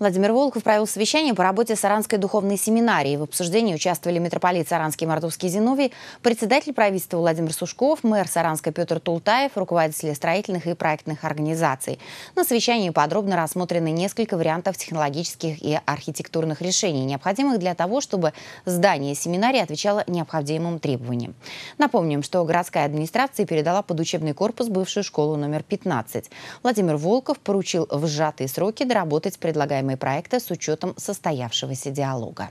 Владимир Волков провел совещание по работе Саранской духовной семинарии. В обсуждении участвовали митрополит Саранский Мартовский Зиновий, председатель правительства Владимир Сушков, мэр Саранска Петр Тултаев, руководители строительных и проектных организаций. На совещании подробно рассмотрены несколько вариантов технологических и архитектурных решений, необходимых для того, чтобы здание семинарии отвечало необходимым требованиям. Напомним, что городская администрация передала под учебный корпус бывшую школу номер 15. Владимир Волков поручил в сжатые сроки доработать предлагаемые предлагаемые проекты с учетом состоявшегося диалога.